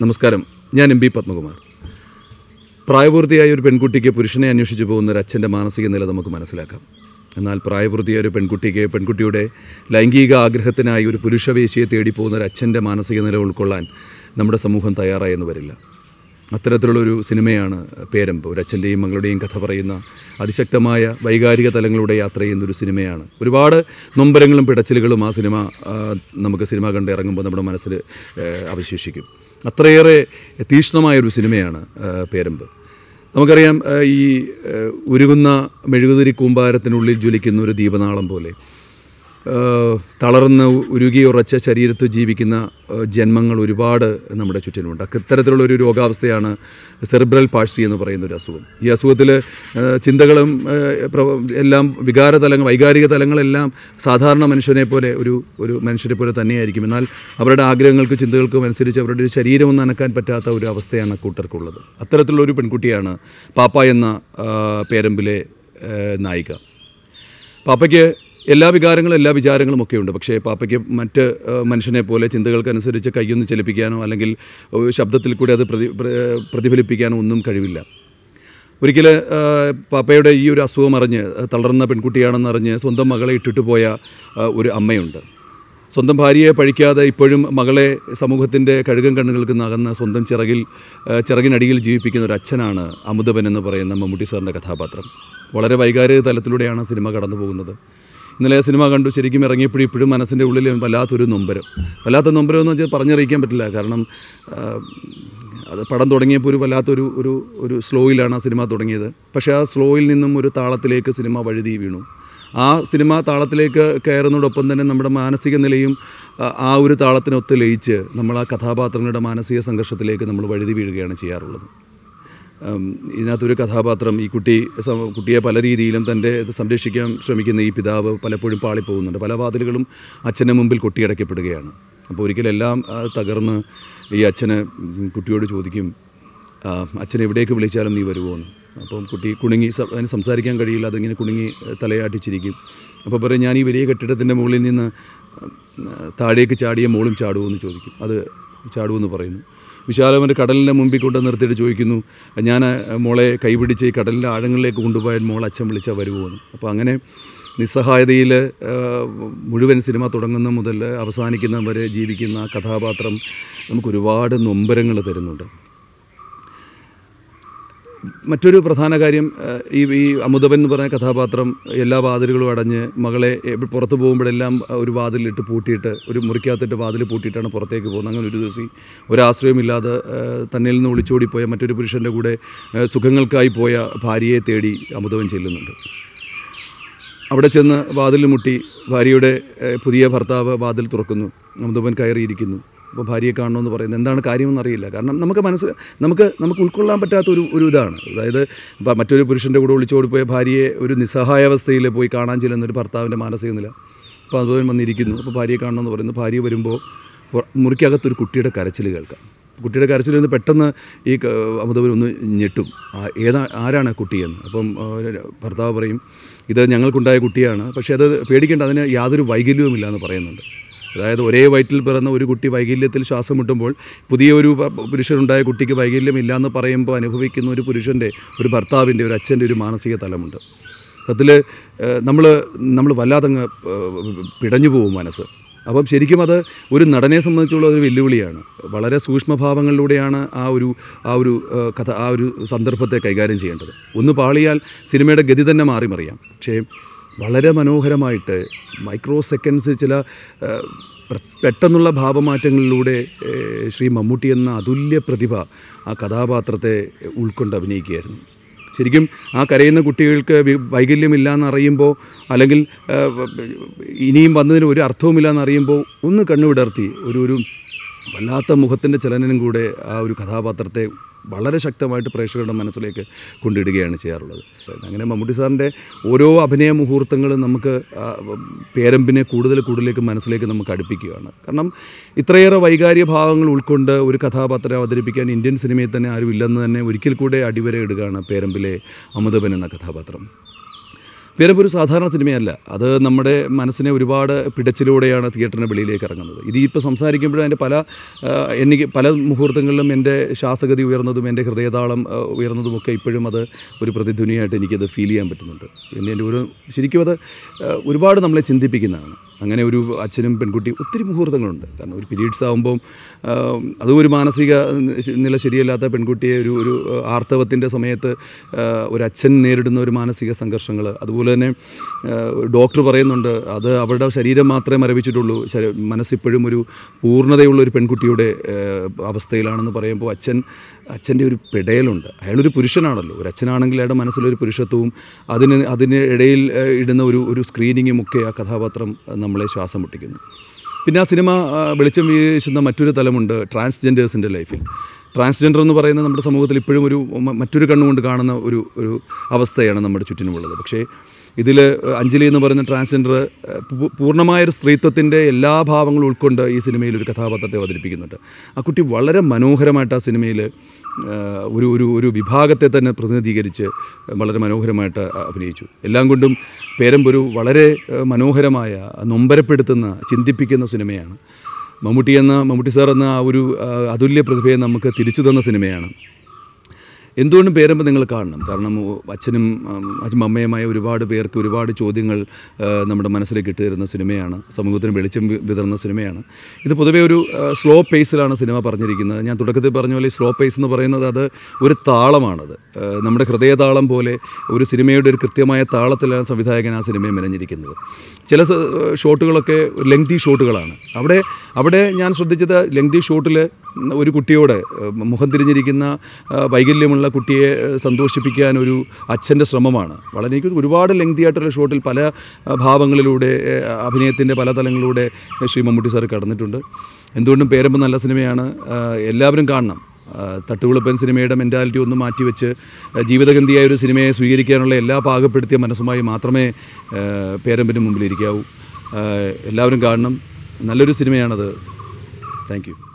നമസ്കാരം ഞാൻ M B Padmakumar പ്രായപൂർത്തിയായ ഒരു പെൺകുട്ടിക്ക് പുരുഷനെ അന്വേഷിച്ചു പോകുന്ന ഒരു അച്ഛൻ്റെ മാനസിക നില നമുക്ക് മനസ്സിലാക്കാം എന്നാൽ പ്രായപൂർത്തിയായ ഒരു പെൺകുട്ടിക്ക് പെൺകുട്ടിയുടെ ലൈംഗിക ആഗ്രഹത്തിനായി ഒരു പുരുഷവേശിയെ തേടിപ്പോകുന്ന ഒരു അച്ഛൻ്റെ മാനസിക നില ഉൾക്കൊള്ളാൻ നമ്മുടെ സമൂഹം തയ്യാറായെന്ന് വരില്ല അത്തരത്തിലുള്ളൊരു സിനിമയാണ് പേരമ്പ് ഒരു അച്ഛൻ്റെയും മകളുടെയും കഥ പറയുന്ന അതിശക്തമായ വൈകാരിക തലങ്ങളുടെ യാത്ര ചെയ്യുന്നൊരു സിനിമയാണ് ഒരുപാട് നൊമ്പരങ്ങളും പിടച്ചിലുകളും ആ സിനിമ നമുക്ക് സിനിമ കണ്ട് ഇറങ്ങുമ്പോൾ നമ്മുടെ മനസ്സിൽ അവശേഷിക്കും അത്രയേറെ തീക്ഷ്ണമായൊരു സിനിമയാണ് പേരമ്പ് നമുക്കറിയാം ഈ ഉരുകുന്ന മെഴുകുതിരി കൂമ്പാരത്തിനുള്ളിൽ ജ്വലിക്കുന്ന ഒരു ദീപനാളം പോലെ തളർന്ന് ഉരുകി ഉറച്ച ജീവിക്കുന്ന ജന്മങ്ങൾ ഒരുപാട് നമ്മുടെ ചുറ്റിലുണ്ട് അത്തരത്തിലുള്ള ഒരു രോഗാവസ്ഥയാണ് സെറിബ്രൽ പാഴ്സി എന്ന് പറയുന്ന ഒരു അസുഖം ഈ അസുഖത്തിൽ ചിന്തകളും എല്ലാം വികാര തലങ്ങൾ വൈകാരിക തലങ്ങളെല്ലാം സാധാരണ മനുഷ്യനെ പോലെ ഒരു ഒരു മനുഷ്യരെ പോലെ തന്നെയായിരിക്കും എന്നാൽ അവരുടെ ആഗ്രഹങ്ങൾക്കും ചിന്തകൾക്കും അനുസരിച്ച് അവരുടെ ഒരു ശരീരം അനക്കാൻ പറ്റാത്ത ഒരു അവസ്ഥയാണ് കൂട്ടർക്കുള്ളത് അത്തരത്തിലുള്ള ഒരു പെൺകുട്ടിയാണ് പാപ്പ എന്ന പേരമ്പിലെ നായിക പാപ്പയ്ക്ക് എല്ലാ വികാരങ്ങളും എല്ലാ വിചാരങ്ങളും ഒക്കെ ഉണ്ട് പക്ഷേ പാപ്പയ്ക്ക് മറ്റ് മനുഷ്യനെ പോലെ ചിന്തകൾക്കനുസരിച്ച് കൈയൊന്ന് ചലിപ്പിക്കാനോ അല്ലെങ്കിൽ ശബ്ദത്തിൽ കൂടി അത് പ്രതി പ്രതിഫലിപ്പിക്കാനോ ഒന്നും കഴിവില്ല ഒരിക്കൽ പാപ്പയുടെ ഈ ഒരു അസുഖം അറിഞ്ഞ് തളർന്ന പെൺകുട്ടിയാണെന്ന് അറിഞ്ഞ് സ്വന്തം മകളെ ഇട്ടിട്ട് പോയ ഒരു അമ്മയുണ്ട് സ്വന്തം ഭാര്യയെ പഴിക്കാതെ ഇപ്പോഴും മകളെ സമൂഹത്തിൻ്റെ കഴുകൻ കണ്ണുകൾക്ക് നകന്ന സ്വന്തം ചിറകിൽ ചിറകിനടിയിൽ ജീവിപ്പിക്കുന്ന ഒരു അച്ഛനാണ് അമുദവൻ എന്ന് പറയുന്ന മമ്മൂട്ടി സാറിൻ്റെ കഥാപാത്രം വളരെ വൈകാരിക തലത്തിലൂടെയാണ് സിനിമ കടന്നു പോകുന്നത് ഇന്നലെ സിനിമ കണ്ടു ശരിക്കും ഇറങ്ങിയപ്പോഴും ഇപ്പോഴും മനസ്സിൻ്റെ ഉള്ളിൽ വല്ലാത്തൊരു നൊമ്പരം വല്ലാത്ത നൊമ്പരം എന്ന് വെച്ചാൽ പറഞ്ഞറിയിക്കാൻ പറ്റില്ല കാരണം അത് പടം തുടങ്ങിയപ്പോൾ ഒരു വല്ലാത്തൊരു ഒരു ഒരു സ്ലോയിലാണ് ആ സിനിമ തുടങ്ങിയത് പക്ഷേ ആ സ്ലോയിൽ നിന്നും ഒരു താളത്തിലേക്ക് സിനിമ വഴുതി വീണു ആ സിനിമ താളത്തിലേക്ക് കയറുന്നതോടൊപ്പം തന്നെ നമ്മുടെ മാനസിക നിലയും ആ ഒരു താളത്തിനൊത്ത് ലയിച്ച് നമ്മൾ ആ കഥാപാത്രങ്ങളുടെ മാനസിക സംഘർഷത്തിലേക്ക് നമ്മൾ വഴുതി വീഴുകയാണ് ചെയ്യാറുള്ളത് ഇതിനകത്തൊരു കഥാപാത്രം ഈ കുട്ടി കുട്ടിയെ പല രീതിയിലും തൻ്റെ സംരക്ഷിക്കാൻ ശ്രമിക്കുന്ന ഈ പിതാവ് പലപ്പോഴും പാളിപ്പോകുന്നുണ്ട് പല വാതിലുകളും അച്ഛൻ്റെ മുമ്പിൽ കൊട്ടിയടയ്ക്കപ്പെടുകയാണ് അപ്പോൾ ഒരിക്കലെല്ലാം തകർന്ന് ഈ അച്ഛന് കുട്ടിയോട് ചോദിക്കും അച്ഛൻ എവിടേക്ക് വിളിച്ചാലും നീ വരുമോ എന്ന് അപ്പം കുട്ടി കുണുങ്ങി അതിന് സംസാരിക്കാൻ കഴിയില്ല അതിങ്ങനെ കുണുങ്ങി തലയാട്ടിച്ചിരിക്കും അപ്പോൾ പറയും ഞാൻ ഈ വലിയ കെട്ടിടത്തിൻ്റെ മുകളിൽ നിന്ന് താഴേക്ക് ചാടിയ മോളും ചാടുമോ എന്ന് ചോദിക്കും അത് ചാടുമെന്ന് പറയുന്നു വിശാലമൊരു കടലിൻ്റെ മുമ്പിൽ കൊണ്ട് നിർത്തിയിട്ട് ചോദിക്കുന്നു ഞാൻ മോളെ കൈപിടിച്ച് ഈ കടലിൻ്റെ ആഴങ്ങളിലേക്ക് കൊണ്ടുപോയാൽ മോൾ അച്ഛൻ വിളിച്ചാൽ വരുമോന്ന് അപ്പോൾ അങ്ങനെ നിസ്സഹായതയിൽ മുഴുവൻ സിനിമ തുടങ്ങുന്ന മുതൽ അവസാനിക്കുന്ന വരെ ജീവിക്കുന്ന കഥാപാത്രം നമുക്കൊരുപാട് നൊമ്പരങ്ങൾ തരുന്നുണ്ട് മറ്റൊരു പ്രധാന കാര്യം ഈ ഈ അമുദവൻ എന്ന് പറഞ്ഞ കഥാപാത്രം എല്ലാ വാതിലുകളും അടഞ്ഞ് മകളെ പുറത്ത് പോകുമ്പോഴെല്ലാം ഒരു വാതിലിട്ട് പൂട്ടിയിട്ട് ഒരു മുറിക്കകത്തിട്ട് വാതിൽ പൂട്ടിയിട്ടാണ് പുറത്തേക്ക് പോകുന്നത് അങ്ങനെ ഒരു ദിവസം ഒരാശ്രയമില്ലാതെ തന്നിൽ നിന്ന് ഒളിച്ചോടിപ്പോയ മറ്റൊരു പുരുഷൻ്റെ കൂടെ സുഖങ്ങൾക്കായി പോയ ഭാര്യയെ തേടി അമുദവൻ ചെല്ലുന്നുണ്ട് അവിടെ ചെന്ന് വാതിൽ മുട്ടി ഭാര്യയുടെ പുതിയ ഭർത്താവ് വാതിൽ തുറക്കുന്നു അമുദവൻ കയറിയിരിക്കുന്നു ഭാര്യയെ കാണണമെന്ന് പറയുന്നത് എന്താണ് കാര്യമെന്ന് അറിയില്ല കാരണം നമുക്ക് മനസ്സ് നമുക്ക് നമുക്ക് ഉൾക്കൊള്ളാൻ പറ്റാത്ത ഒരു ഒരു ഇതാണ് അതായത് മറ്റൊരു പുരുഷൻ്റെ കൂടെ ഒളിച്ചോടി പോയ ഭാര്യയെ ഒരു നിസ്സഹായാവസ്ഥയിൽ പോയി കാണാൻ ചെല്ലുന്നൊരു ഭർത്താവിൻ്റെ മാനസിക നില അപ്പോൾ അതുപോലെ വന്നിരിക്കുന്നു അപ്പോൾ ഭാര്യയെ കാണണമെന്ന് പറയുന്നു ഭാര്യ വരുമ്പോൾ മുറിക്കകത്തൊരു കുട്ടിയുടെ കരച്ചിൽ കേൾക്കാം കുട്ടിയുടെ കരച്ചിൽ നിന്ന് പെട്ടെന്ന് ഈ അമിതവർ ഞെട്ടും ഏതാ ആരാണ് കുട്ടിയെന്ന് അപ്പം ഭർത്താവ് പറയും ഇത് ഞങ്ങൾക്കുണ്ടായ കുട്ടിയാണ് പക്ഷേ അത് പേടിക്കേണ്ട അതിന് യാതൊരു വൈകല്യവുമില്ല എന്ന് പറയുന്നുണ്ട് അതായത് ഒരേ വയറ്റിൽ പിറന്ന ഒരു കുട്ടി വൈകല്യത്തിൽ ശ്വാസം മുട്ടുമ്പോൾ പുതിയൊരു പുരുഷനുണ്ടായ കുട്ടിക്ക് വൈകല്യമില്ല എന്ന് പറയുമ്പോൾ അനുഭവിക്കുന്ന ഒരു പുരുഷൻ്റെ ഒരു ഭർത്താവിൻ്റെ ഒരു അച്ഛൻ്റെ ഒരു മാനസിക തലമുണ്ട് സത്യത്തിൽ നമ്മൾ നമ്മൾ വല്ലാതങ്ങ് പിടഞ്ഞു പോകും മനസ്സ് അപ്പം ശരിക്കും അത് ഒരു നടനെ സംബന്ധിച്ചുള്ള ഒരു വെല്ലുവിളിയാണ് വളരെ സൂക്ഷ്മഭാവങ്ങളിലൂടെയാണ് ആ ഒരു ആ ഒരു കഥ ആ ഒരു സന്ദർഭത്തെ കൈകാര്യം ചെയ്യേണ്ടത് ഒന്ന് പാളിയാൽ സിനിമയുടെ ഗതി തന്നെ മാറി മറിയാം പക്ഷേ വളരെ മനോഹരമായിട്ട് മൈക്രോ സെക്കൻഡ്സ് ചില പെട്ടെന്നുള്ള ഭാവമാറ്റങ്ങളിലൂടെ ശ്രീ മമ്മൂട്ടി എന്ന അതുല്യ പ്രതിഭ ആ കഥാപാത്രത്തെ ഉൾക്കൊണ്ട് അഭിനയിക്കുകയായിരുന്നു ശരിക്കും ആ കരയുന്ന കുട്ടികൾക്ക് വൈകല്യമില്ല എന്നറിയുമ്പോൾ അല്ലെങ്കിൽ ഇനിയും വന്നതിന് ഒരു അർത്ഥവുമില്ല എന്നറിയുമ്പോൾ ഒന്ന് കണ്ണുവിടർത്തി ഒരു ഒരു വല്ലാത്ത മുഖത്തിൻ്റെ ചലനനും കൂടെ ആ ഒരു കഥാപാത്രത്തെ വളരെ ശക്തമായിട്ട് പ്രേക്ഷകരുടെ മനസ്സിലേക്ക് കൊണ്ടിടുകയാണ് ചെയ്യാറുള്ളത് അങ്ങനെ മമ്മൂട്ടി സാറിൻ്റെ ഓരോ അഭിനയ മുഹൂർത്തങ്ങളും നമുക്ക് പേരമ്പിനെ കൂടുതൽ കൂടുതലേക്ക് മനസ്സിലേക്ക് നമുക്ക് അടുപ്പിക്കുകയാണ് കാരണം ഇത്രയേറെ വൈകാരിക ഭാവങ്ങൾ ഉൾക്കൊണ്ട് ഒരു കഥാപാത്രം അവതരിപ്പിക്കാൻ ഇന്ത്യൻ സിനിമയിൽ തന്നെ ആരും ഇല്ലെന്ന് തന്നെ ഒരിക്കൽ കൂടെ അടിവരയിടുകയാണ് പേരമ്പിലെ അമിതപൻ എന്ന കഥാപാത്രം വേറെ ഒരു സാധാരണ സിനിമയല്ല അത് നമ്മുടെ മനസ്സിനെ ഒരുപാട് പിടച്ചിലൂടെയാണ് തിയേറ്ററിന് വെളിയിലേക്ക് ഇറങ്ങുന്നത് ഇത് ഇപ്പോൾ സംസാരിക്കുമ്പോഴും അതിൻ്റെ പല എനിക്ക് പല മുഹൂർത്തങ്ങളിലും എൻ്റെ ശ്വാസഗതി ഉയർന്നതും എൻ്റെ ഹൃദയതാളം ഉയർന്നതുമൊക്കെ ഇപ്പോഴും അത് ഒരു പ്രതിധ്വനിയായിട്ട് എനിക്കത് ഫീൽ ചെയ്യാൻ പറ്റുന്നുണ്ട് പിന്നെ എൻ്റെ ഒരു ശരിക്കും അത് ഒരുപാട് നമ്മളെ ചിന്തിപ്പിക്കുന്നതാണ് അങ്ങനെ ഒരു അച്ഛനും പെൺകുട്ടിയും ഒത്തിരി മുഹൂർത്തങ്ങളുണ്ട് കാരണം ഒരു പീരീഡ്സ് ആകുമ്പം അതും ഒരു മാനസിക നില ശരിയല്ലാത്ത പെൺകുട്ടിയെ ഒരു ഒരു ആർത്തവത്തിൻ്റെ സമയത്ത് ഒരു അച്ഛൻ നേരിടുന്ന ഒരു മാനസിക സംഘർഷങ്ങൾ അതുപോലെ അതുപോലെ തന്നെ ഡോക്ടർ പറയുന്നുണ്ട് അത് അവരുടെ ശരീരം മാത്രമേ മരവിച്ചിട്ടുള്ളൂ മനസ്സിപ്പോഴും ഒരു പൂർണ്ണതയുള്ള ഒരു പെൺകുട്ടിയുടെ അവസ്ഥയിലാണെന്ന് പറയുമ്പോൾ അച്ഛൻ അച്ഛൻ്റെ ഒരു പിടയലുണ്ട് അയാളൊരു പുരുഷനാണല്ലോ ഒരു അച്ഛനാണെങ്കിൽ അയാളുടെ മനസ്സിലൊരു പുരുഷത്വവും അതിന് അതിന് ഇടയിൽ ഇടുന്ന ഒരു ഒരു സ്ക്രീനിങ്ങും ഒക്കെ ആ കഥാപാത്രം നമ്മളെ ശ്വാസം മുട്ടിക്കുന്നു പിന്നെ ആ സിനിമ വെളിച്ചം വീശുന്ന മറ്റൊരു തലമുണ്ട് ട്രാൻസ്ജെൻഡേഴ്സിൻ്റെ ലൈഫിൽ ട്രാൻസ്ജെൻഡർ എന്ന് പറയുന്നത് നമ്മുടെ സമൂഹത്തിൽ ഇപ്പോഴും ഒരു മറ്റൊരു കണ്ണുകൊണ്ട് കാണുന്ന ഒരു ഒരു അവസ്ഥയാണ് നമ്മുടെ ചുറ്റിനുമുള്ളത് പക്ഷേ ഇതിൽ അഞ്ജലി എന്ന് പറയുന്ന ട്രാൻസ്ജെൻഡർ പൂർണ്ണമായൊരു സ്ത്രീത്വത്തിൻ്റെ എല്ലാ ഭാവങ്ങളും ഉൾക്കൊണ്ട് ഈ സിനിമയിൽ ഒരു കഥാപാത്രത്തെ അവതരിപ്പിക്കുന്നുണ്ട് ആ കുട്ടി വളരെ മനോഹരമായിട്ട് ആ സിനിമയിൽ ഒരു ഒരു ഒരു വിഭാഗത്തെ തന്നെ പ്രതിനിധീകരിച്ച് വളരെ മനോഹരമായിട്ട് അഭിനയിച്ചു എല്ലാം കൊണ്ടും പേരമ്പൊരു വളരെ മനോഹരമായ നൊമ്പരപ്പെടുത്തുന്ന ചിന്തിപ്പിക്കുന്ന സിനിമയാണ് മമ്മൂട്ടി എന്ന മമ്മൂട്ടി സാർ എന്ന ആ ഒരു അതുല്യ പ്രതിഭയെ നമുക്ക് തിരിച്ചു തന്ന സിനിമയാണ് എന്തുകൊണ്ടും പേരുമ്പോൾ നിങ്ങൾ കാണണം കാരണം അച്ഛനും അച്ഛനും അമ്മയുമായ ഒരുപാട് പേർക്ക് ഒരുപാട് ചോദ്യങ്ങൾ നമ്മുടെ മനസ്സിലേക്ക് ഇട്ട് തരുന്ന സിനിമയാണ് സമൂഹത്തിന് വെളിച്ചം വിതറുന്ന സിനിമയാണ് ഇത് പൊതുവേ ഒരു സ്ലോ പേസിലാണ് സിനിമ പറഞ്ഞിരിക്കുന്നത് ഞാൻ തുടക്കത്തിൽ പറഞ്ഞ പോലെ സ്ലോ പേസ് എന്ന് പറയുന്നത് അത് ഒരു താളമാണത് നമ്മുടെ ഹൃദയതാളം പോലെ ഒരു സിനിമയുടെ ഒരു കൃത്യമായ താളത്തിലാണ് സംവിധായകൻ ആ സിനിമയെ മെനഞ്ഞിരിക്കുന്നത് ചില ഷോട്ടുകളൊക്കെ ലെങ്തി ഷോട്ടുകളാണ് അവിടെ അവിടെ ഞാൻ ശ്രദ്ധിച്ചത് ലെങ്തി ഷോട്ടിൽ ഒരു കുട്ടിയോട് മുഖം തിരിഞ്ഞിരിക്കുന്ന വൈകല്യമുള്ള കുട്ടിയെ സന്തോഷിപ്പിക്കാൻ ഒരു അച്ഛൻ്റെ ശ്രമമാണ് വളരെ എനിക്ക് ഒരുപാട് ലെങ്തി ആയിട്ടുള്ള ഷോട്ടിൽ പല ഭാവങ്ങളിലൂടെ അഭിനയത്തിൻ്റെ പല തലങ്ങളിലൂടെ ശ്രീ മമ്മൂട്ടി സാർ കടന്നിട്ടുണ്ട് എന്തുകൊണ്ടും പേരമ്പ് നല്ല സിനിമയാണ് എല്ലാവരും കാണണം തട്ടുകുളപ്പൻ സിനിമയുടെ മെൻറ്റാലിറ്റി ഒന്ന് മാറ്റിവെച്ച് ജീവിതഗന്ധിയായ ഒരു സിനിമയെ സ്വീകരിക്കാനുള്ള എല്ലാ പാകപ്പെടുത്തിയ മനസ്സുമായി മാത്രമേ പേരമ്പിന് മുമ്പിലിരിക്കാവൂ എല്ലാവരും കാണണം നല്ലൊരു സിനിമയാണത് താങ്ക് യു